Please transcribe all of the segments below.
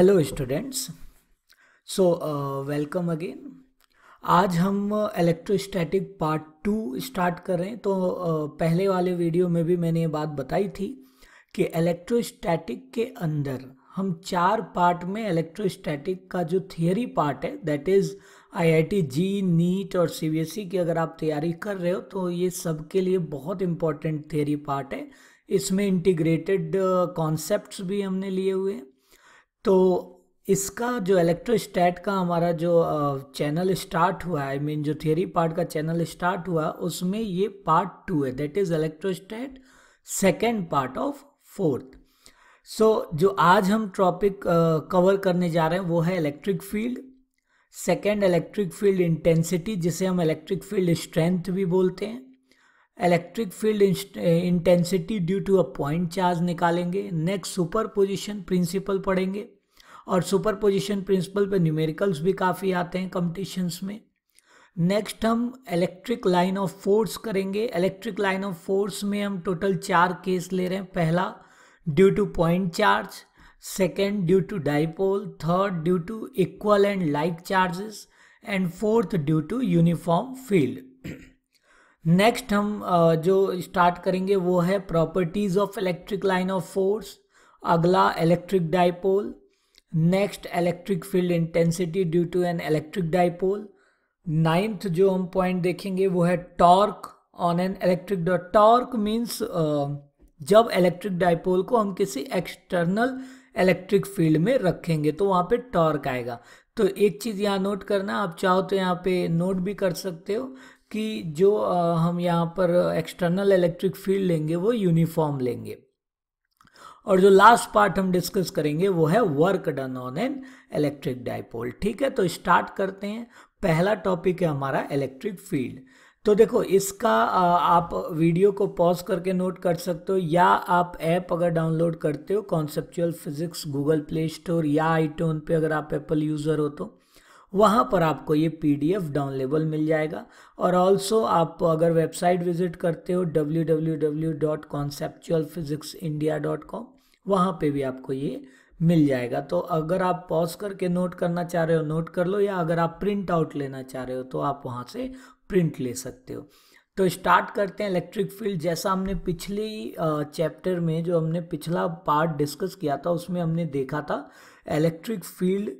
Hello students so welcome again आज हम electrostatic part two start कर रहे हैं तो uh, पहले वाले वीडियो में भी मैंने ये बात बताई थी कि इलेक्ट्रोस्टैटिक के अंदर हम चार पार्ट में इलेक्ट्रोस्टैटिक का जो थियरी पार्ट है that is IIT JEE NEET और सीबीएसई e की अगर आप तैयारी कर रहे हो तो ये सबके लिए बहुत इंपॉर्टेंट थियरी पार्ट है इसमें इंटीग्रेटेड कॉन्सेप्ट्स uh, भी हमने लिए हुए हैं तो इसका जो इलेक्ट्रोस्टैट का हमारा जो चैनल स्टार्ट हुआ आई I मीन mean, जो थियरी पार्ट का चैनल स्टार्ट हुआ उसमें ये पार्ट टू है that is electrostatic second part of fourth so जो आज हम टॉपिक कवर uh, करने जा रहे हैं वो है electric field second electric field intensity जिसे हम इलेक्ट्रिक फील्ड स्ट्रेंथ भी बोलते हैं electric field intensity due to a point charge निकालेंगे नेक्स्ट सुपर पोजिशन प्रिंसिपल पढ़ेंगे और सुपर पोजिशन प्रिंसिपल पर न्यूमेरिकल्स भी काफ़ी आते हैं कॉम्पिटिशन्स में नेक्स्ट हम इलेक्ट्रिक लाइन ऑफ फोर्स करेंगे इलेक्ट्रिक लाइन ऑफ फोर्स में हम टोटल चार केस ले रहे हैं पहला due to point charge second due to dipole third due to equal and like charges and fourth due to uniform field next हम जो स्टार्ट करेंगे वो है properties of electric line of force अगला electric dipole next electric field intensity due to an electric dipole ninth जो हम point देखेंगे वो है torque on an electric torque means जब इलेक्ट्रिक डाइपोल को हम किसी एक्सटर्नल इलेक्ट्रिक फील्ड में रखेंगे तो वहाँ पे टॉर्क आएगा तो एक चीज़ यहाँ नोट करना आप चाहो तो यहाँ पे नोट भी कर सकते हो कि जो हम यहाँ पर एक्सटर्नल इलेक्ट्रिक फील्ड लेंगे वो यूनिफॉर्म लेंगे और जो लास्ट पार्ट हम डिस्कस करेंगे वो है work done on an electric dipole ठीक है तो स्टार्ट करते हैं पहला टॉपिक है हमारा इलेक्ट्रिक फील्ड तो देखो इसका आप वीडियो को पॉज करके नोट कर सकते हो या आप ऐप अगर डाउनलोड करते हो conceptual physics Google Play Store या आईटोन पे अगर आप एप्पल यूज़र हो तो वहाँ पर आपको ये पीडीएफ डाउनलेबल मिल जाएगा और ऑल्सो आप अगर वेबसाइट विजिट करते हो W W W dot conceptual physics India dot com वहाँ पर भी आपको ये मिल जाएगा तो अगर आप पॉज करके नोट करना चाह रहे हो नोट कर लो या अगर आप प्रिंट आउट लेना चाह रहे हो तो आप वहाँ से प्रिंट ले सकते हो तो स्टार्ट करते हैं इलेक्ट्रिक फील्ड जैसा हमने पिछली चैप्टर में जो हमने पिछला पार्ट डिस्कस किया था उसमें हमने देखा था इलेक्ट्रिक फील्ड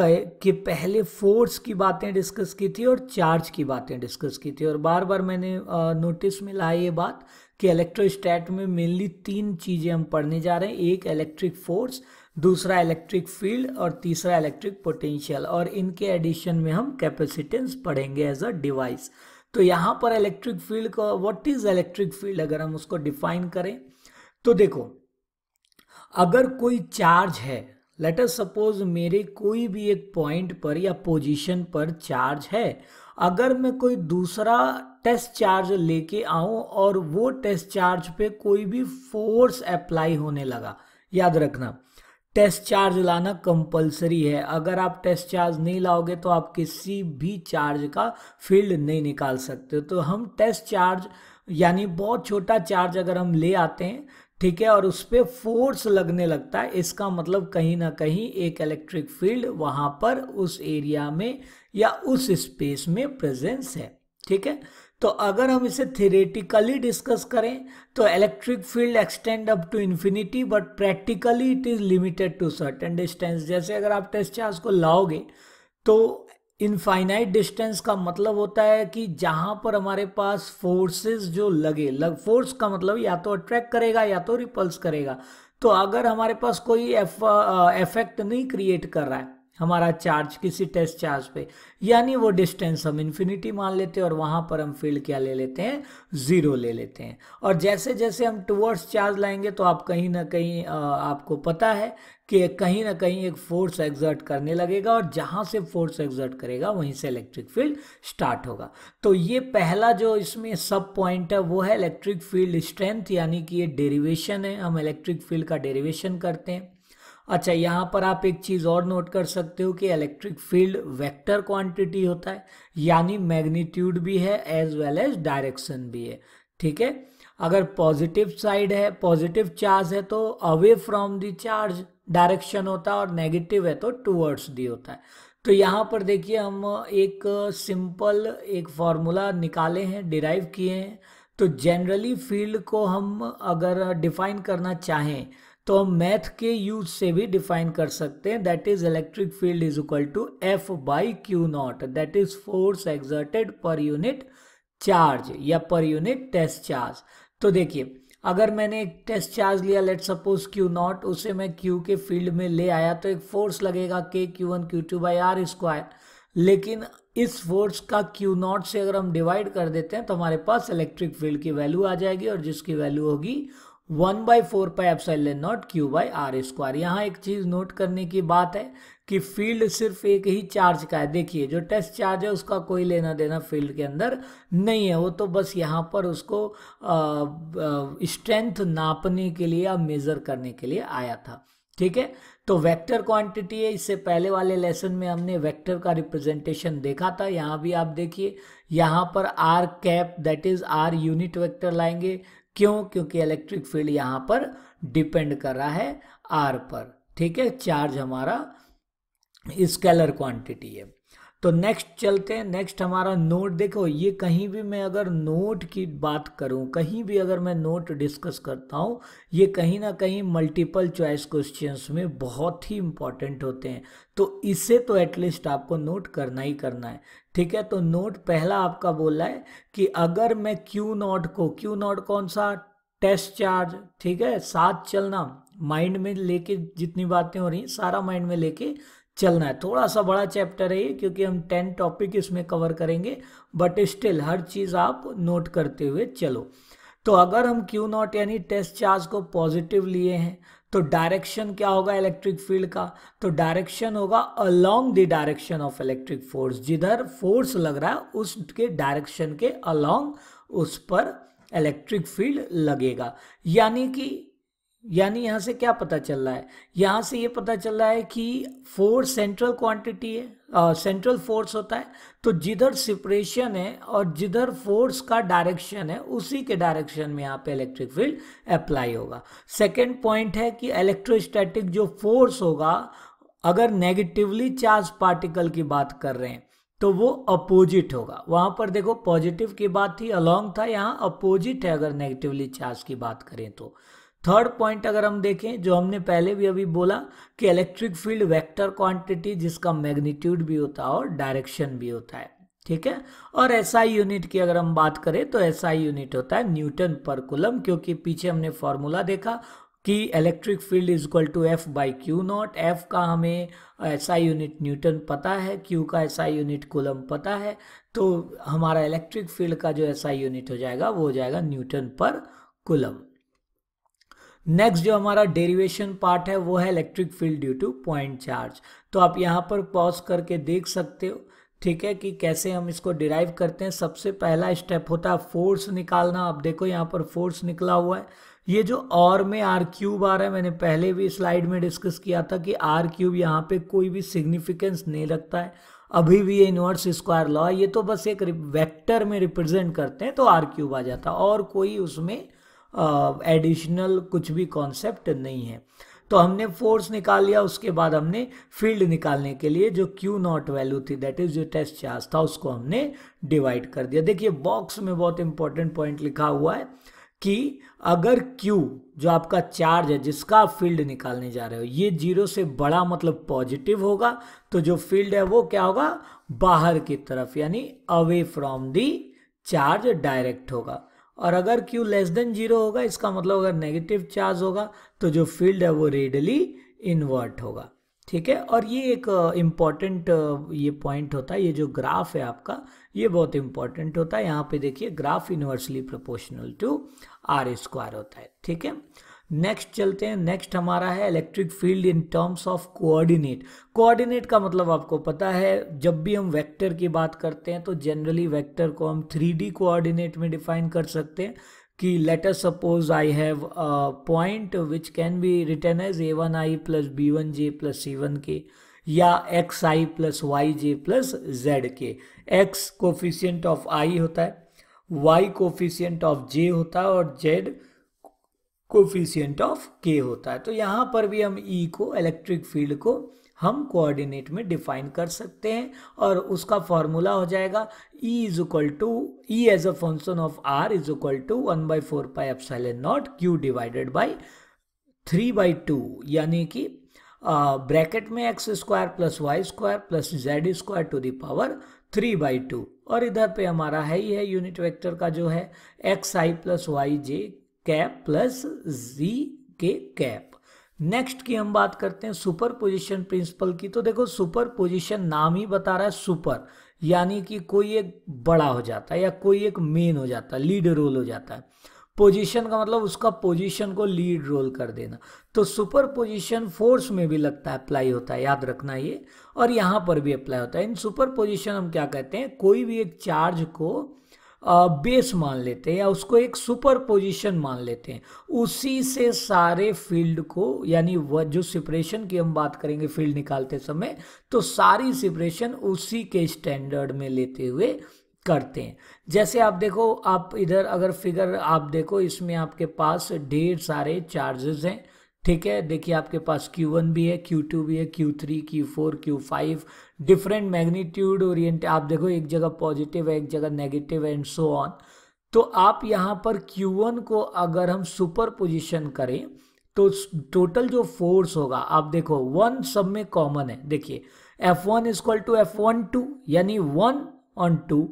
के पहले फोर्स की बातें डिस्कस की थी और चार्ज की बातें डिस्कस की थी और बार बार मैंने नोटिस में लाई ये बात कि इलेक्ट्रोस्टैट में मेनली तीन चीज़ें हम पढ़ने जा रहे हैं एक इलेक्ट्रिक फोर्स दूसरा इलेक्ट्रिक फील्ड और तीसरा इलेक्ट्रिक पोटेंशियल और इनके एडिशन में हम कैपेसिटेंस पढ़ेंगे एज अ डिवाइस तो यहाँ पर इलेक्ट्रिक फील्ड का व्हाट इज़ इलेक्ट्रिक फील्ड अगर हम उसको डिफाइन करें तो देखो अगर कोई चार्ज है लेटर सपोज मेरे कोई भी एक पॉइंट पर या पोजीशन पर चार्ज है अगर मैं कोई दूसरा टेस्ट चार्ज लेके आऊं और वो टेस्ट चार्ज पे कोई भी फोर्स अप्लाई होने लगा याद रखना टेस्ट चार्ज लाना कंपलसरी है अगर आप टेस्ट चार्ज नहीं लाओगे तो आप किसी भी चार्ज का फील्ड नहीं निकाल सकते तो हम टेस्ट चार्ज यानी बहुत छोटा चार्ज अगर हम ले आते हैं ठीक है और उस पर फोर्स लगने लगता है इसका मतलब कहीं ना कहीं एक इलेक्ट्रिक फील्ड वहां पर उस एरिया में या उस स्पेस में प्रेजेंस है ठीक है तो अगर हम इसे थेरेटिकली डिस्कस करें तो electric field extend up to infinity but practically it is limited to certain distance जैसे अगर आप टेस्ट चार्ज को लाओगे तो इनफाइनाइट डिस्टेंस का मतलब होता है कि जहां पर हमारे पास फोर्सेस जो लगे लग फोर्स का मतलब या तो अट्रैक्ट करेगा या तो रिपल्स करेगा तो अगर हमारे पास कोई एफ, आ, एफेक्ट नहीं क्रिएट कर रहा है हमारा चार्ज किसी टेस्ट चार्ज पे यानी वो डिस्टेंस हम इन्फिनिटी मान लेते हैं और वहाँ पर हम फील्ड क्या ले लेते हैं ज़ीरो ले लेते हैं और जैसे जैसे हम टूवर्ड्स चार्ज लाएंगे तो आप कहीं ना कहीं आपको पता है कि कहीं ना कहीं एक फोर्स एग्जर्ट करने लगेगा और जहाँ से फोर्स एग्जर्ट करेगा वहीं से इलेक्ट्रिक फील्ड स्टार्ट होगा तो ये पहला जो इसमें सब पॉइंट है वो है इलेक्ट्रिक फील्ड स्ट्रेंथ यानी कि ये डेरिवेशन है हम इलेक्ट्रिक फील्ड का डेरिवेशन करते हैं अच्छा यहाँ पर आप एक चीज़ और नोट कर सकते हो कि इलेक्ट्रिक फील्ड वेक्टर क्वांटिटी होता है यानी मैग्नीट्यूड भी है एज वेल एज डायरेक्शन भी है ठीक है अगर पॉजिटिव साइड है पॉजिटिव चार्ज है तो away from the charge direction होता है और नेगेटिव है तो टूवर्ड्स दी होता है तो यहाँ पर देखिए हम एक सिंपल एक फॉर्मूला निकाले हैं डिराइव किए हैं तो जनरली फील्ड को हम अगर डिफाइन करना चाहें तो हम मैथ के यूज से भी डिफाइन कर सकते हैं that is electric field is equal to F by Q not that is force exerted per unit charge या पर यूनिट टेस्ट चार्ज तो देखिए अगर मैंने एक टेस्ट चार्ज लिया लेट सपोज क्यू नॉट उसे मैं क्यू के फील्ड में ले आया तो एक फोर्स लगेगा K Q one Q two by R square लेकिन इस फोर्स का क्यू नॉट से अगर हम डिवाइड कर देते हैं तो हमारे पास इलेक्ट्रिक फील्ड की वैल्यू आ जाएगी और जिसकी वैल्यू होगी one by four pi epsilon not Q by R square यहाँ एक चीज़ नोट करने की बात है कि फील्ड सिर्फ एक ही चार्ज का है देखिए जो टेस्ट चार्ज है उसका कोई लेना देना फील्ड के अंदर नहीं है वो तो बस यहाँ पर उसको स्ट्रेंथ नापने के लिए या मेज़र करने के लिए आया था ठीक है तो वेक्टर क्वांटिटी है इससे पहले वाले लेसन में हमने वेक्टर का रिप्रेजेंटेशन देखा था यहाँ भी आप देखिए यहाँ पर R cap that is R unit vector लाएंगे क्यों क्योंकि इलेक्ट्रिक फील्ड यहाँ पर डिपेंड कर रहा है आर पर ठीक है चार्ज हमारा स्केलर क्वांटिटी है तो नेक्स्ट चलते हैं नेक्स्ट हमारा नोट देखो ये कहीं भी मैं अगर नोट की बात करूं कहीं भी अगर मैं नोट डिस्कस करता हूं ये कहीं ना कहीं मल्टीपल चॉइस क्वेश्चंस में बहुत ही इंपॉर्टेंट होते हैं तो इसे तो एटलीस्ट आपको नोट करना ही करना है ठीक है तो नोट पहला आपका बोला है कि अगर मैं क्यू नॉट को क्यू नॉट कौन सा टेस्ट चार्ज ठीक है साथ चलना माइंड में लेके जितनी बातें हो रही सारा माइंड में लेके चलना है थोड़ा सा बड़ा चैप्टर है ये क्योंकि हम टेन टॉपिक इसमें कवर करेंगे बट स्टिल हर चीज़ आप नोट करते हुए चलो तो अगर हम क्यू नॉट यानी टेस्ट चार्ज को पॉजिटिव लिए हैं तो डायरेक्शन क्या होगा इलेक्ट्रिक फील्ड का तो डायरेक्शन होगा along the direction of electric force जिधर फोर्स लग रहा है उसके डायरेक्शन के अलोंग उस पर इलेक्ट्रिक फील्ड लगेगा यानी कि यानी यहां से क्या पता चल रहा है यहां से ये यह पता चल रहा है कि फोर्स सेंट्रल क्वांटिटी है सेंट्रल uh, फोर्स होता है तो जिधर सिपरेशन है और जिधर फोर्स का डायरेक्शन है उसी के डायरेक्शन में यहाँ पे इलेक्ट्रिक फील्ड अप्लाई होगा सेकेंड पॉइंट है कि इलेक्ट्रोस्टैटिक जो फोर्स होगा अगर नेगेटिवली चार्ज पार्टिकल की बात कर रहे हैं तो वो अपोजिट होगा वहां पर देखो पॉजिटिव की बात थी अलोंग था यहाँ अपोजिट है अगर नेगेटिवली चार्ज की बात करें तो थर्ड पॉइंट अगर हम देखें जो हमने पहले भी अभी बोला कि इलेक्ट्रिक फील्ड वेक्टर क्वांटिटी जिसका मैग्नीट्यूड भी होता है और डायरेक्शन भी होता है ठीक है और ऐसा यूनिट की अगर हम बात करें तो ऐसा यूनिट होता है न्यूटन पर कुलम क्योंकि पीछे हमने फॉर्मूला देखा कि electric field is equal to F by Q not F का हमें ऐसा यूनिट न्यूटन पता है क्यू का ऐसा यूनिट कुलम पता है तो हमारा इलेक्ट्रिक फील्ड का जो ऐसा यूनिट हो जाएगा वो हो जाएगा न्यूटन पर कुलम नेक्स्ट जो हमारा डेरिवेशन पार्ट है वो है electric field due to point charge तो आप यहाँ पर पॉज करके देख सकते हो ठीक है कि कैसे हम इसको डिराइव करते हैं सबसे पहला स्टेप होता है फोर्स निकालना आप देखो यहाँ पर फोर्स निकला हुआ है ये जो और में आर क्यूब आ रहा है मैंने पहले भी स्लाइड में डिस्कस किया था कि आर क्यूब यहाँ पे कोई भी सिग्निफिकेंस नहीं रखता है अभी भी ये इनवर्स स्क्वायर लॉ ये तो बस एक वेक्टर में रिप्रेजेंट करते हैं तो आर क्यूब आ जाता है और कोई उसमें एडिशनल कुछ भी कॉन्सेप्ट नहीं है तो हमने फोर्स निकाल लिया उसके बाद हमने फील्ड निकालने के लिए जो क्यू नॉट वैल्यू थी दैट इज जो टेस्ट चार्ज था उसको हमने डिवाइड कर दिया देखिए बॉक्स में बहुत इंपॉर्टेंट पॉइंट लिखा हुआ है कि अगर Q जो आपका चार्ज है जिसका आप फील्ड निकालने जा रहे हो ये जीरो से बड़ा मतलब पॉजिटिव होगा तो जो फील्ड है वो क्या होगा बाहर की तरफ यानी away from the charge direct होगा और अगर Q लेस देन जीरो होगा इसका मतलब अगर नेगेटिव चार्ज होगा तो जो फील्ड है वो रेडली इन्वर्ट होगा ठीक है और ये एक इम्पॉर्टेंट uh, uh, ये पॉइंट होता है ये जो ग्राफ है आपका ये बहुत इंपॉर्टेंट होता है यहाँ पे देखिए graph inversely proportional to R square होता है ठीक है नेक्स्ट चलते हैं नेक्स्ट हमारा है electric field in terms of coordinate coordinate का मतलब आपको पता है जब भी हम वेक्टर की बात करते हैं तो जनरली वेक्टर को हम थ्री कोऑर्डिनेट में डिफाइन कर सकते हैं कि let us suppose I have point which can be written as A one I plus B one J plus C one K या X I plus Y J plus Z K X coefficient of I होता है Y coefficient of जे होता है और Z coefficient of के होता है तो यहाँ पर भी हम ई e को इलेक्ट्रिक फील्ड को हम कोऑर्डिनेट में डिफाइन कर सकते हैं और उसका फॉर्मूला हो जाएगा E is equal to E as a function of R is equal to one by four pi F epsilon not Q divided by three by two यानी कि ब्रैकेट में X square plus Y square plus Z square to the power three by two और इधर पे हमारा है ही है unit vector का जो है X I plus Y J cap plus Z K cap next की हम बात करते हैं सुपर पोजिशन प्रिंसिपल की तो देखो सुपर पोजिशन नाम ही बता रहा है सुपर यानी कि कोई एक बड़ा हो जाता है या कोई एक मेन हो जाता है लीड रोल हो जाता है पोजीशन का मतलब उसका पोजीशन को लीड रोल कर देना तो सुपर पोजिशन फोर्स में भी लगता है अप्लाई होता है याद रखना ये और यहाँ पर भी अप्लाई होता है इन सुपर पोजिशन हम क्या कहते हैं कोई भी एक चार्ज को बेस मान लेते हैं या उसको एक सुपर पोजिशन मान लेते हैं उसी से सारे फील्ड को यानी वह जो सिपरेशन की हम बात करेंगे फील्ड निकालते समय तो सारी सिपरेशन उसी के स्टैंडर्ड में लेते हुए करते हैं जैसे आप देखो आप इधर अगर फिगर आप देखो इसमें आपके पास ढेर सारे चार्जेस हैं ठीक है देखिए आपके पास Q1 भी है Q2 भी है Q3 Q4 Q5 different magnitude Orient आप देखो एक जगह पॉजिटिव है एक जगह नेगेटिव है एंड सो ऑन तो आप यहाँ पर Q1 को अगर हम सुपर पोजिशन करें तो टोटल जो फोर्स होगा आप देखो वन सब में कॉमन है देखिए F1 one is equal to F one two यानी one on two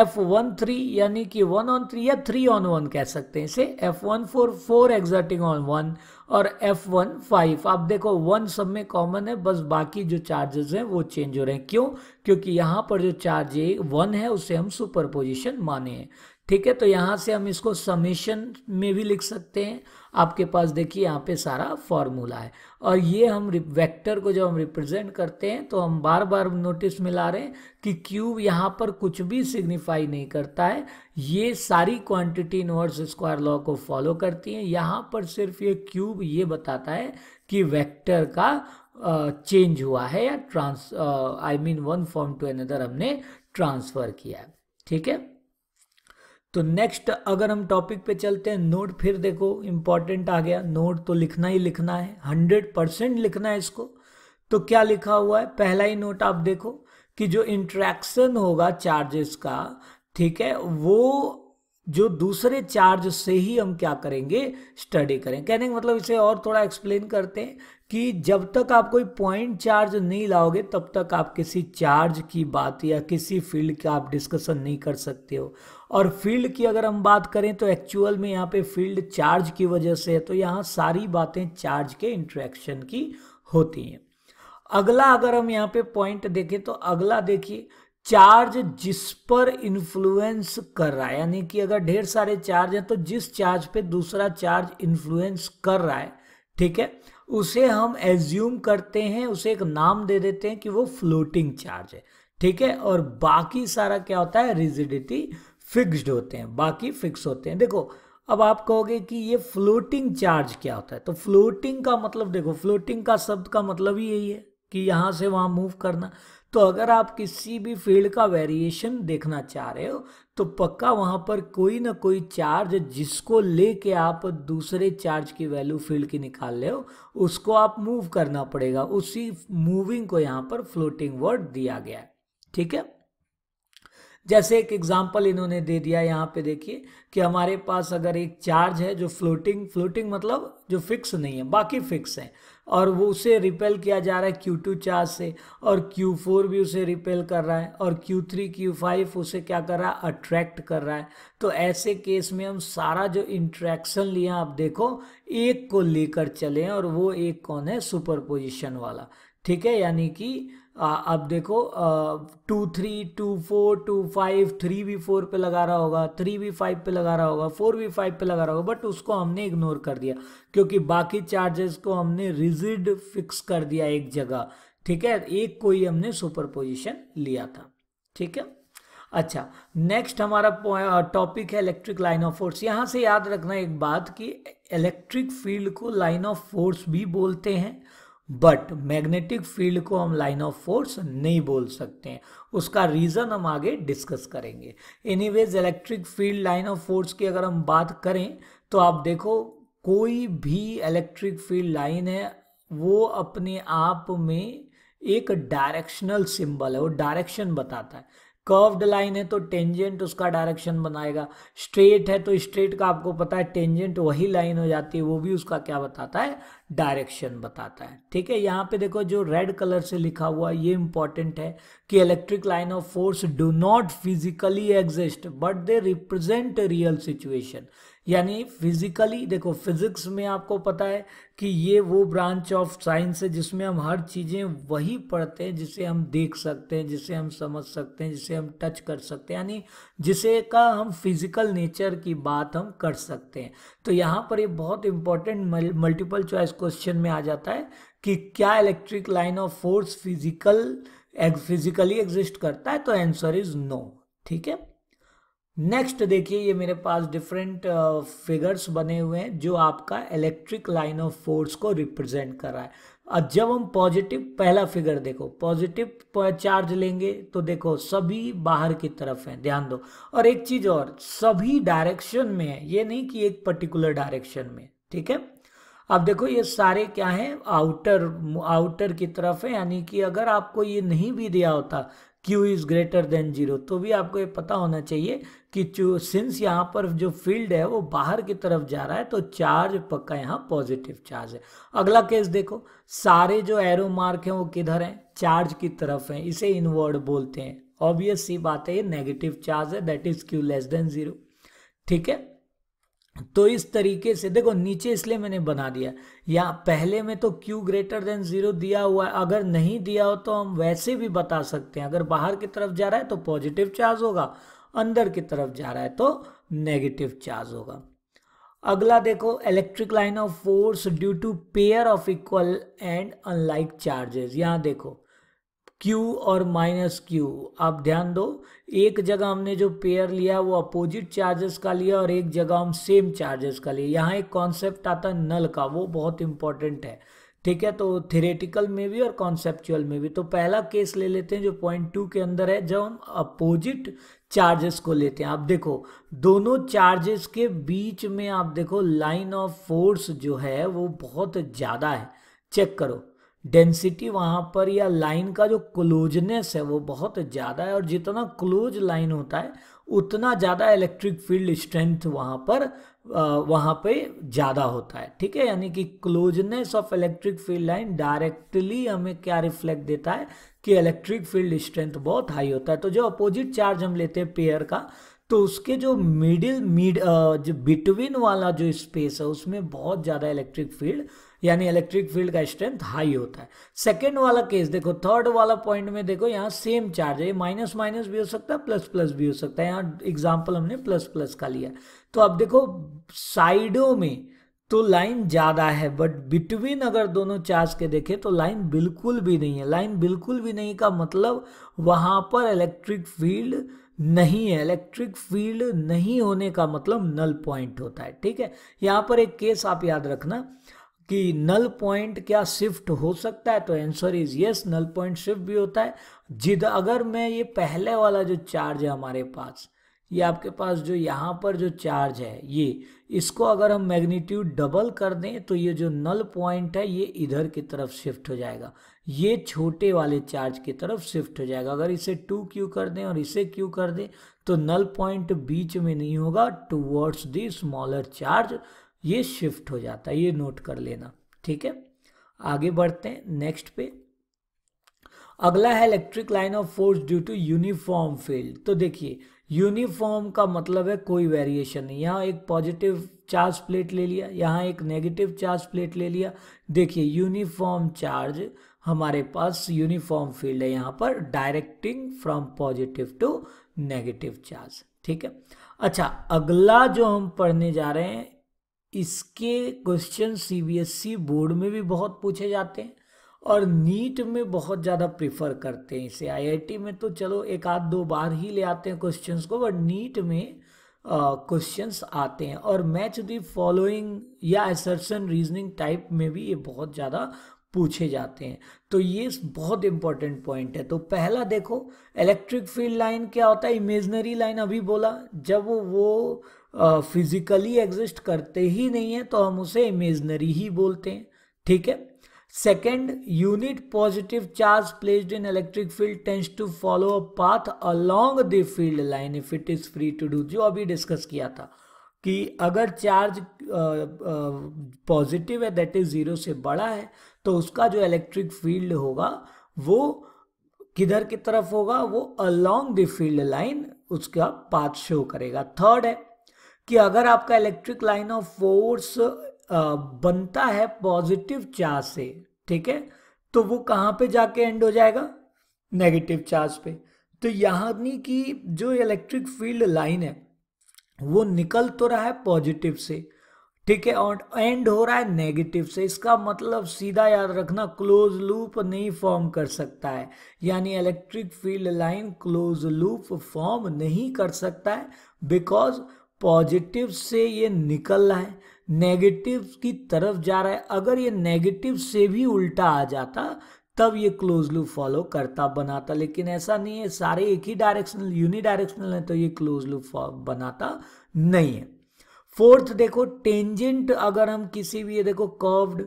F one three यानी कि वन ऑन थ्री या थ्री ऑन वन कह सकते हैं इसे F one four four exerting on one और एफ वन फाइव आप देखो वन सब में कॉमन है बस बाकी जो चार्जेस हैं वो चेंज हो रहे हैं क्यों क्योंकि यहाँ पर जो चार्ज वन है उसे हम सुपर पोजिशन माने हैं ठीक है तो यहाँ से हम इसको समेशन में भी लिख सकते हैं आपके पास देखिए यहाँ पे सारा फॉर्मूला है और ये हम वेक्टर को जब हम रिप्रेजेंट करते हैं तो हम बार बार नोटिस मिला रहे हैं कि क्यूब यहाँ पर कुछ भी सिग्निफाई नहीं करता है ये सारी क्वांटिटी इनवर्स स्क्वायर लॉ को फॉलो करती हैं यहाँ पर सिर्फ ये क्यूब ये बताता है कि वेक्टर का चेंज uh, हुआ है या trans I mean one form to another हमने ट्रांसफ़र किया है ठीक है तो नेक्स्ट अगर हम टॉपिक पे चलते हैं नोट फिर देखो इम्पॉर्टेंट आ गया नोट तो लिखना ही लिखना है हंड्रेड परसेंट लिखना है इसको तो क्या लिखा हुआ है पहला ही नोट आप देखो कि जो इंट्रैक्शन होगा चार्जेस का ठीक है वो जो दूसरे चार्ज से ही हम क्या करेंगे स्टडी करें कहने का मतलब इसे और थोड़ा एक्सप्लेन करते हैं कि जब तक आप कोई पॉइंट चार्ज नहीं लाओगे तब तक आप किसी चार्ज की बात या किसी फील्ड का आप डिस्कशन नहीं कर सकते हो और फील्ड की अगर हम बात करें तो एक्चुअल में यहाँ पे फील्ड चार्ज की वजह से है तो यहाँ सारी बातें चार्ज के इंट्रैक्शन की होती हैं अगला अगर हम यहाँ पे पॉइंट देखें तो अगला देखिए चार्ज जिस पर इन्फ्लुएंस कर रहा है यानी कि अगर ढेर सारे चार्ज हैं तो जिस चार्ज पे दूसरा चार्ज इन्फ्लुएंस कर रहा है ठीक है उसे हम एज्यूम करते हैं उसे एक नाम दे देते हैं कि वो फ्लोटिंग चार्ज है ठीक है और बाकी सारा क्या होता है रिजिडिटी फिक्स्ड होते हैं बाकी फिक्स होते हैं देखो अब आप कहोगे कि ये फ्लोटिंग चार्ज क्या होता है तो फ्लोटिंग का मतलब देखो फ्लोटिंग का शब्द का मतलब ही यही है कि यहाँ से वहाँ मूव करना तो अगर आप किसी भी फील्ड का वेरिएशन देखना चाह रहे हो तो पक्का वहाँ पर कोई ना कोई चार्ज जिसको लेके आप दूसरे चार्ज की वैल्यू फील्ड की निकाल रहे हो उसको आप मूव करना पड़ेगा उसी मूविंग को यहाँ पर फ्लोटिंग वर्ड दिया गया है ठीक है जैसे एक एग्जाम्पल इन्होंने दे दिया यहाँ पे देखिए कि हमारे पास अगर एक चार्ज है जो फ्लोटिंग फ्लोटिंग मतलब जो फिक्स नहीं है बाकी फिक्स है और वो उसे रिपेल किया जा रहा है क्यू टू चार्ज से और क्यू फोर भी उसे रिपेल कर रहा है और क्यू थ्री क्यू फाइव उसे क्या कर रहा है अट्रैक्ट कर रहा है तो ऐसे केस में हम सारा जो इंट्रैक्शन लिया आप देखो एक को लेकर चलें और वो एक कौन है सुपर पोजिशन वाला ठीक है यानी कि आप देखो two three two four two five three V four पर लगा रहा होगा थ्री वी फाइव पर लगा रहा होगा फोर वी फाइव पर लगा रहा होगा बट उसको हमने इग्नोर कर दिया क्योंकि बाकी चार्जेस को हमने रिजिड फिक्स कर दिया एक जगह ठीक है एक को ही हमने सुपर पोजिशन लिया था ठीक है अच्छा नेक्स्ट हमारा टॉपिक है इलेक्ट्रिक लाइन ऑफ फोर्स यहाँ से याद रखना एक बात कि इलेक्ट्रिक फील्ड को लाइन ऑफ फोर्स भी बोलते हैं बट मैग्नेटिक फील्ड को हम लाइन ऑफ फोर्स नहीं बोल सकते हैं उसका रीज़न हम आगे डिस्कस करेंगे anyways electric field line of force की अगर हम बात करें तो आप देखो कोई भी इलेक्ट्रिक फील्ड लाइन है वो अपने आप में एक डायरेक्शनल सिंबल है वो डायरेक्शन बताता है कर्व्ड लाइन है तो टेंजेंट उसका डायरेक्शन बनाएगा स्ट्रेट है तो स्ट्रेट का आपको पता है टेंजेंट वही लाइन हो जाती है वो भी उसका क्या बताता है डायरेक्शन बताता है ठीक है यहाँ पे देखो जो रेड कलर से लिखा हुआ ये इंपॉर्टेंट है कि electric line of force do not physically exist but they represent real situation यानी फिजिकली देखो फिजिक्स में आपको पता है कि ये वो ब्रांच ऑफ साइंस है जिसमें हम हर चीज़ें वही पढ़ते हैं जिसे हम देख सकते हैं जिसे हम समझ सकते हैं जिसे हम टच कर सकते हैं यानी जिसे का हम फिजिकल नेचर की बात हम कर सकते हैं तो यहाँ पर ये बहुत इंपॉर्टेंट मल्टीपल चॉइस क्वेश्चन में आ जाता है कि क्या electric line of force physical physically exist करता है तो आंसर इज नो ठीक है नेक्स्ट देखिए ये मेरे पास डिफरेंट फिगर्स uh, बने हुए हैं जो आपका इलेक्ट्रिक लाइन ऑफ फोर्स को रिप्रेजेंट कर रहा है और जब हम पॉजिटिव पहला फिगर देखो पॉजिटिव चार्ज लेंगे तो देखो सभी बाहर की तरफ हैं ध्यान दो और एक चीज़ और सभी डायरेक्शन में है ये नहीं कि एक पर्टिकुलर डायरेक्शन में ठीक है अब देखो ये सारे क्या हैं आउटर आउटर की तरफ है यानी कि अगर आपको ये नहीं भी दिया होता Q is greater than zero तो भी आपको ये पता होना चाहिए कि सिंस यहाँ पर जो फील्ड है वो बाहर की तरफ जा रहा है तो चार्ज पक्का यहाँ पॉजिटिव चार्ज है अगला केस देखो सारे जो एरो मार्क हैं वो किधर हैं चार्ज की तरफ हैं इसे इनवर्ड बोलते हैं ऑब्वियस सी बात है ये नेगेटिव चार्ज है that is Q less than zero ठीक है तो इस तरीके से देखो नीचे इसलिए मैंने बना दिया या पहले में तो q ग्रेटर देन जीरो दिया हुआ है अगर नहीं दिया हो तो हम वैसे भी बता सकते हैं अगर बाहर की तरफ जा रहा है तो पॉजिटिव चार्ज होगा अंदर की तरफ जा रहा है तो नेगेटिव चार्ज होगा अगला देखो electric line of force due to pair of equal and unlike charges यहां देखो क्यू और माइनस क्यू आप ध्यान दो एक जगह हमने जो पेयर लिया वो अपोजिट चार्जेस का लिया और एक जगह हम सेम चार्जेस का लिए यहाँ एक कॉन्सेप्ट आता है नल का वो बहुत इंपॉर्टेंट है ठीक है तो थेरेटिकल में भी और कॉन्सेप्चुअल में भी तो पहला केस ले लेते हैं जो पॉइंट टू के अंदर है जब हम अपोजिट चार्जेस को लेते हैं आप देखो दोनों चार्जेस के बीच में आप देखो लाइन ऑफ फोर्स जो है वो बहुत ज़्यादा है चेक करो डेंसिटी वहाँ पर या लाइन का जो क्लोजनेस है वो बहुत ज़्यादा है और जितना क्लोज लाइन होता है उतना ज़्यादा इलेक्ट्रिक फील्ड स्ट्रेंथ वहाँ पर वहाँ पे ज़्यादा होता है ठीक है यानी कि closeness of electric field line directly हमें क्या रिफ्लेक्ट देता है कि इलेक्ट्रिक फील्ड स्ट्रेंथ बहुत हाई होता है तो जो अपोजिट चार्ज हम लेते हैं पेयर का तो उसके जो मिडिल मिड जो बिटवीन वाला जो स्पेस है उसमें बहुत ज़्यादा इलेक्ट्रिक फील्ड यानी इलेक्ट्रिक फील्ड का स्ट्रेंथ हाई होता है सेकेंड वाला केस देखो थर्ड वाला पॉइंट में देखो यहाँ सेम चार्ज है माइनस माइनस भी हो सकता है प्लस प्लस भी हो सकता है यहाँ एग्जाम्पल हमने प्लस प्लस का लिया तो अब देखो साइडों में तो लाइन ज़्यादा है बट बिटवीन अगर दोनों चार्ज के देखें तो लाइन बिल्कुल भी नहीं है लाइन बिल्कुल भी नहीं का मतलब वहां पर इलेक्ट्रिक फील्ड नहीं है इलेक्ट्रिक फील्ड नहीं होने का मतलब नल पॉइंट होता है ठीक है यहाँ पर एक केस आप याद रखना कि नल पॉइंट क्या शिफ्ट हो सकता है तो answer is yes null point shift भी होता है जिद अगर मैं ये पहले वाला जो चार्ज है हमारे पास ये आपके पास जो यहाँ पर जो चार्ज है ये इसको अगर हम मैग्नीट्यूड डबल कर दें तो ये जो नल पॉइंट है ये इधर की तरफ शिफ्ट हो जाएगा ये छोटे वाले चार्ज की तरफ शिफ्ट हो जाएगा अगर इसे टू क्यू कर दें और इसे क्यू कर दें तो नल पॉइंट बीच में नहीं होगा टूवर्ड्स दी स्मॉलर चार्ज ये शिफ्ट हो जाता है ये नोट कर लेना ठीक है आगे बढ़ते हैं नेक्स्ट पे अगला है electric line of force due to uniform field तो देखिए यूनिफॉर्म का मतलब है कोई वेरिएशन नहीं यहाँ एक पॉजिटिव चार्ज प्लेट ले लिया यहाँ एक नेगेटिव चार्ज प्लेट ले लिया देखिए यूनिफॉर्म चार्ज हमारे पास यूनिफॉर्म फील्ड है यहाँ पर directing from positive to negative charge ठीक है अच्छा अगला जो हम पढ़ने जा रहे हैं इसके क्वेश्चन सीबीएसई बोर्ड में भी बहुत पूछे जाते हैं और नीट में बहुत ज़्यादा प्रिफर करते हैं इसे आईआईटी में तो चलो एक आध दो बार ही ले आते हैं क्वेश्चंस को बट नीट में क्वेश्चंस uh, आते हैं और मैच दी फॉलोइंग या एसर्सन रीजनिंग टाइप में भी ये बहुत ज़्यादा पूछे जाते हैं तो ये बहुत इंपॉर्टेंट पॉइंट है तो पहला देखो इलेक्ट्रिक फील्ड लाइन क्या होता है इमेजनरी लाइन अभी बोला जब वो फिज़िकली एग्जिस्ट करते ही नहीं है तो हम उसे इमेजनरी ही बोलते हैं ठीक है second unit positive charge placed in electric field tends to follow a path along the field line if it is free to do जो अभी डिस्कस किया था कि अगर चार्ज पॉजिटिव है दैट इज़ ज़ीरो से बड़ा है तो उसका जो इलेक्ट्रिक फील्ड होगा वो किधर की तरफ होगा वो अलोंग द फील्ड लाइन उसका पाथ शो करेगा थर्ड है कि अगर आपका इलेक्ट्रिक लाइन ऑफ फोर्स बनता है पॉजिटिव चार्ज से ठीक है तो वो कहाँ पे जाके एंड हो जाएगा नेगेटिव चार्ज पे तो यानी कि जो इलेक्ट्रिक फील्ड लाइन है वो निकल तो रहा है पॉजिटिव से ठीक है और एंड हो रहा है नेगेटिव से इसका मतलब सीधा याद रखना क्लोज लूप नहीं फॉर्म कर सकता है यानी electric field line close loop form नहीं कर सकता है बिकॉज पॉजिटिव से ये निकल रहा है नेगेटिव की तरफ जा रहा है अगर ये नेगेटिव से भी उल्टा आ जाता तब ये क्लोज लूप फॉलो करता बनाता लेकिन ऐसा नहीं है सारे एक ही डायरेक्शनल यूनि डायरेक्शनल है तो ये क्लोज लूप बनाता नहीं है फोर्थ देखो टेंजेंट अगर हम किसी भी ये देखो कर्व्ड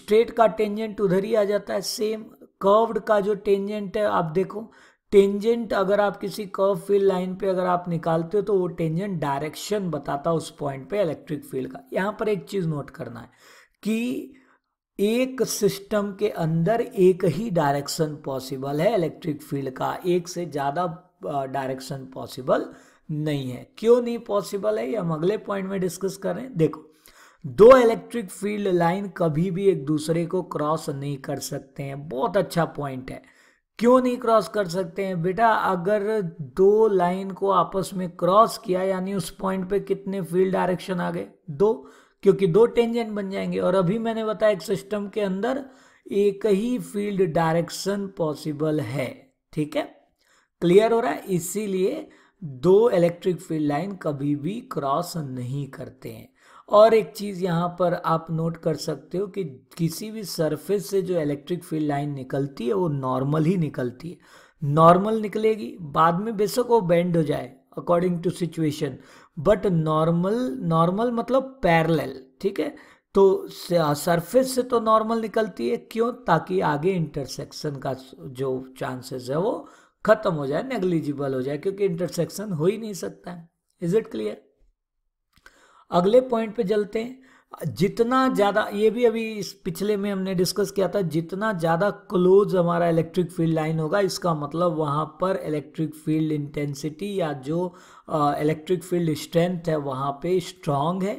स्ट्रेट का टेंजेंट उधर ही आ जाता है सेम कर्व्ड का जो टेंजेंट है आप देखो टेंजेंट अगर आप किसी कर्व फील्ड लाइन पे अगर आप निकालते हो तो वो टेंजेंट डायरेक्शन बताता है उस पॉइंट पे इलेक्ट्रिक फील्ड का यहाँ पर एक चीज़ नोट करना है कि एक सिस्टम के अंदर एक ही डायरेक्शन पॉसिबल है इलेक्ट्रिक फील्ड का एक से ज़्यादा डायरेक्शन पॉसिबल नहीं है क्यों नहीं पॉसिबल है ये हम अगले पॉइंट में डिस्कस करें देखो दो इलेक्ट्रिक फील्ड लाइन कभी भी एक दूसरे को क्रॉस नहीं कर सकते हैं बहुत अच्छा पॉइंट है क्यों नहीं क्रॉस कर सकते हैं बेटा अगर दो लाइन को आपस में क्रॉस किया यानी उस पॉइंट पे कितने फील्ड डायरेक्शन आ गए दो क्योंकि दो टेंजेंट बन जाएंगे और अभी मैंने बताया एक सिस्टम के अंदर एक ही फील्ड डायरेक्शन पॉसिबल है ठीक है क्लियर हो रहा है इसीलिए दो इलेक्ट्रिक फील्ड लाइन कभी भी क्रॉस नहीं करते हैं और एक चीज़ यहाँ पर आप नोट कर सकते हो कि किसी भी सरफेस से जो इलेक्ट्रिक फील्ड लाइन निकलती है वो नॉर्मल ही निकलती है नॉर्मल निकलेगी बाद में बेशक वो बेंड हो जाए according to situation but normal normal मतलब पैरेलल ठीक है तो सरफेस से तो नॉर्मल निकलती है क्यों ताकि आगे इंटरसेक्शन का जो चांसेस है वो ख़त्म हो जाए नेग्लिजिबल हो जाए क्योंकि इंटरसेक्शन हो ही नहीं सकता है इज़ इट क्लियर अगले पॉइंट पे चलते हैं जितना ज़्यादा ये भी अभी इस पिछले में हमने डिस्कस किया था जितना ज़्यादा क्लोज हमारा इलेक्ट्रिक फील्ड लाइन होगा इसका मतलब वहाँ पर इलेक्ट्रिक फील्ड इंटेंसिटी या जो इलेक्ट्रिक फील्ड स्ट्रेंथ है वहाँ पे स्ट्रांग है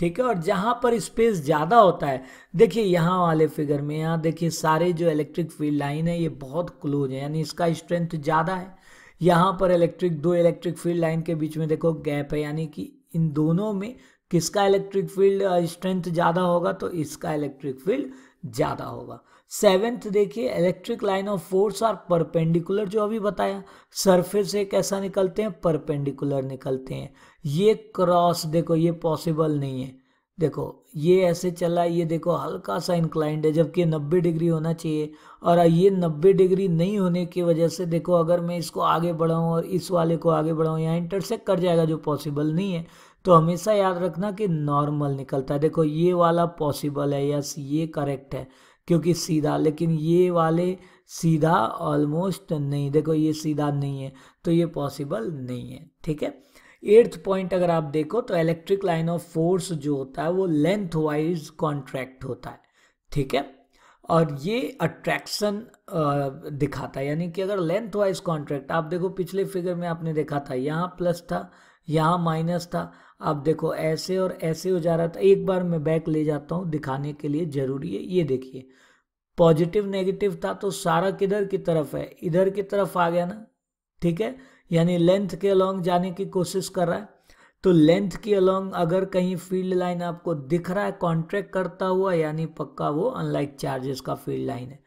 ठीक है और जहाँ पर स्पेस ज़्यादा होता है देखिए यहाँ वाले फिगर में यहाँ देखिए सारे जो इलेक्ट्रिक फील्ड लाइन है ये बहुत क्लोज है यानी इसका स्ट्रेंथ ज़्यादा है यहाँ पर इलेक्ट्रिक दो इलेक्ट्रिक फील्ड लाइन के बीच में देखो गैप है यानी कि इन दोनों में किसका इलेक्ट्रिक फील्ड स्ट्रेंथ ज़्यादा होगा तो इसका इलेक्ट्रिक फील्ड ज़्यादा होगा सेवेंथ देखिए electric line of force are perpendicular जो अभी बताया सरफेस से कैसा निकलते हैं परपेंडिकुलर निकलते हैं ये क्रॉस देखो ये पॉसिबल नहीं है देखो ये ऐसे चला ये देखो हल्का सा इंक्लाइंड है जबकि नब्बे डिग्री होना चाहिए और ये नब्बे डिग्री नहीं होने की वजह से देखो अगर मैं इसको आगे बढ़ाऊँ और इस वाले को आगे बढ़ाऊँ यहाँ इंटरसेक्ट कर जाएगा जो पॉसिबल नहीं है तो हमेशा याद रखना कि नॉर्मल निकलता है देखो ये वाला पॉसिबल है यस ये करेक्ट है क्योंकि सीधा लेकिन ये वाले सीधा ऑलमोस्ट नहीं देखो ये सीधा नहीं है तो ये पॉसिबल नहीं है ठीक है एट्थ पॉइंट अगर आप देखो तो इलेक्ट्रिक लाइन ऑफ फोर्स जो होता है वो लेंथ वाइज कॉन्ट्रैक्ट होता है ठीक है और ये अट्रैक्शन दिखाता है यानी कि अगर लेंथ वाइज कॉन्ट्रैक्ट आप देखो पिछले फिगर में आपने देखा था यहाँ प्लस था यहाँ माइनस था आप देखो ऐसे और ऐसे हो जा रहा था एक बार मैं बैक ले जाता हूँ दिखाने के लिए ज़रूरी है ये देखिए पॉजिटिव नेगेटिव था तो सारा किधर की तरफ है इधर की तरफ आ गया ना ठीक है यानी लेंथ के अलोंग जाने की कोशिश कर रहा है तो लेंथ के अलोंग अगर कहीं फील्ड लाइन आपको दिख रहा है कॉन्ट्रैक्ट करता हुआ यानी पक्का वो अनलाइक चार्जेस का फील्ड लाइन है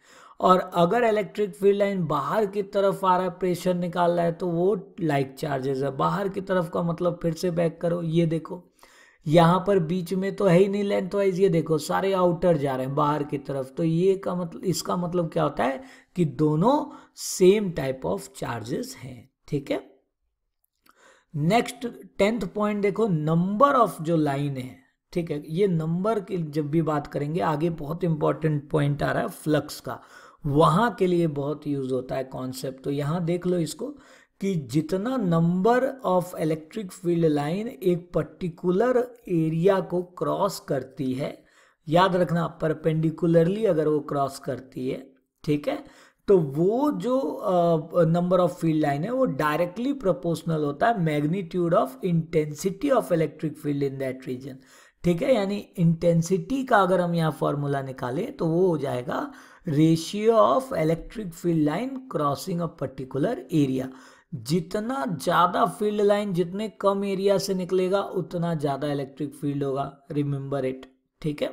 और अगर इलेक्ट्रिक फील्ड लाइन बाहर की तरफ आ रहा है प्रेशर निकाल रहा है तो वो लाइक चार्जेस है बाहर की तरफ का मतलब फिर से बैक करो ये देखो यहाँ पर बीच में तो है ही नहीं लेंथ वाइज ये देखो सारे आउटर जा रहे हैं बाहर की तरफ तो ये का मतलब इसका मतलब क्या होता है कि दोनों सेम टाइप ऑफ चार्जेस हैं ठीक है नेक्स्ट टेंथ पॉइंट देखो नंबर ऑफ जो लाइन है ठीक है ये नंबर की जब भी बात करेंगे आगे बहुत इंपॉर्टेंट पॉइंट आ रहा है फ्लक्स का वहाँ के लिए बहुत यूज़ होता है कॉन्सेप्ट तो यहाँ देख लो इसको कि जितना number of electric field line एक पर्टिकुलर एरिया को क्रॉस करती है याद रखना परपेंडिकुलरली अगर वो क्रॉस करती है ठीक है तो वो जो नंबर ऑफ फील्ड लाइन है वो डायरेक्टली प्रोपोर्शनल होता है magnitude of intensity of electric field in that region ठीक है यानी इंटेंसिटी का अगर हम यहाँ फॉर्मूला निकालें तो वो हो जाएगा ratio of electric field line crossing a particular area जितना ज़्यादा फील्ड लाइन जितने कम एरिया से निकलेगा उतना ज़्यादा इलेक्ट्रिक फील्ड होगा रिमेंबर इट ठीक है